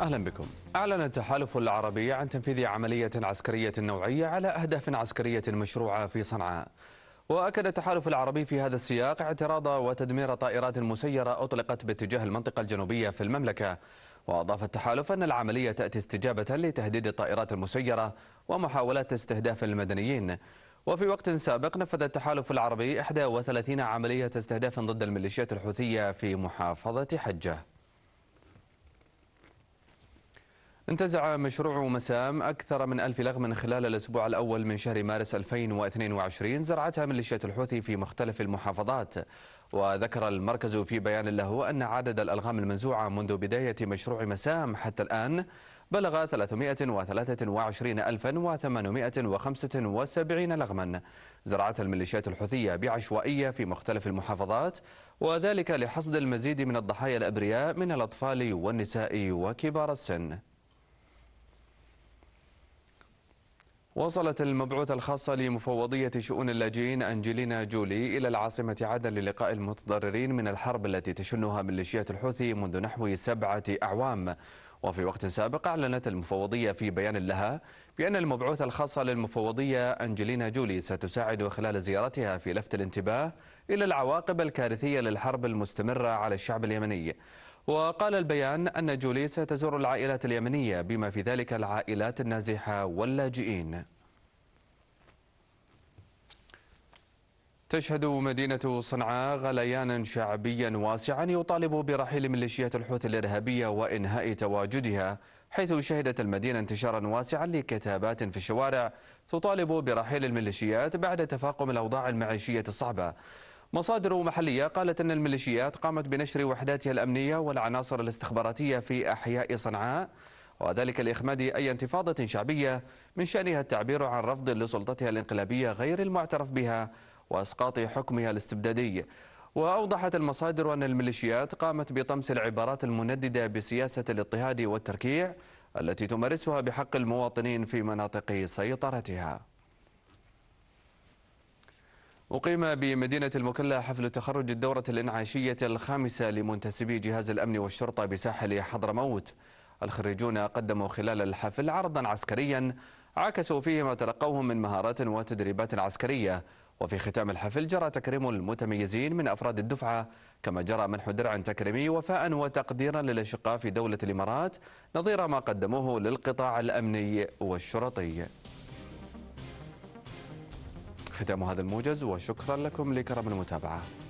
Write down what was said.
أهلا بكم أعلن التحالف العربي عن تنفيذ عملية عسكرية نوعية على أهداف عسكرية مشروعة في صنعاء وأكد التحالف العربي في هذا السياق اعتراض وتدمير طائرات مسيرة أطلقت باتجاه المنطقة الجنوبية في المملكة وأضاف التحالف أن العملية تأتي استجابة لتهديد الطائرات المسيرة ومحاولات استهداف المدنيين وفي وقت سابق نفذ التحالف العربي 31 عملية استهداف ضد الميليشيات الحوثية في محافظة حجة انتزع مشروع مسام أكثر من ألف لغم خلال الأسبوع الأول من شهر مارس 2022 زرعتها ميليشيات الحوثي في مختلف المحافظات وذكر المركز في بيان له أن عدد الألغام المنزوعة منذ بداية مشروع مسام حتى الآن بلغ 323875 لغما زرعتها الميليشيات الحوثية بعشوائية في مختلف المحافظات وذلك لحصد المزيد من الضحايا الأبرياء من الأطفال والنساء وكبار السن وصلت المبعوثة الخاصة لمفوضية شؤون اللاجئين أنجلينا جولي إلى العاصمة عدن للقاء المتضررين من الحرب التي تشنها ميليشيات الحوثي منذ نحو سبعة أعوام وفي وقت سابق أعلنت المفوضية في بيان لها بأن المبعوثة الخاصة للمفوضية أنجلينا جولي ستساعد خلال زيارتها في لفت الانتباه إلى العواقب الكارثية للحرب المستمرة على الشعب اليمني وقال البيان أن جولي ستزور العائلات اليمنية بما في ذلك العائلات النازحة واللاجئين تشهد مدينة صنعاء غليانا شعبيا واسعا يطالب برحيل ميليشيات الحوثي الإرهابية وإنهاء تواجدها حيث شهدت المدينة انتشارا واسعا لكتابات في الشوارع تطالب برحيل الميليشيات بعد تفاقم الأوضاع المعيشية الصعبة مصادر محلية قالت أن الميليشيات قامت بنشر وحداتها الأمنية والعناصر الاستخباراتية في أحياء صنعاء وذلك لإخماد أي انتفاضة شعبية من شأنها التعبير عن رفض لسلطتها الانقلابية غير المعترف بها وإسقاط حكمها الاستبدادي وأوضحت المصادر أن الميليشيات قامت بطمس العبارات المنددة بسياسة الاضطهاد والتركيع التي تمارسها بحق المواطنين في مناطق سيطرتها أقيم بمدينة المكلا حفل تخرج الدورة الإنعاشية الخامسة لمنتسبي جهاز الأمن والشرطة بساحل حضرموت الخريجون قدموا خلال الحفل عرضا عسكريا عكسوا فيه ما تلقوه من مهارات وتدريبات عسكرية وفي ختام الحفل جرى تكريم المتميزين من أفراد الدفعة كما جرى منح درع تكريمي وفاء وتقديرا للأشقاء في دولة الإمارات نظير ما قدموه للقطاع الأمني والشرطي ختام هذا الموجز وشكرا لكم لكرم المتابعه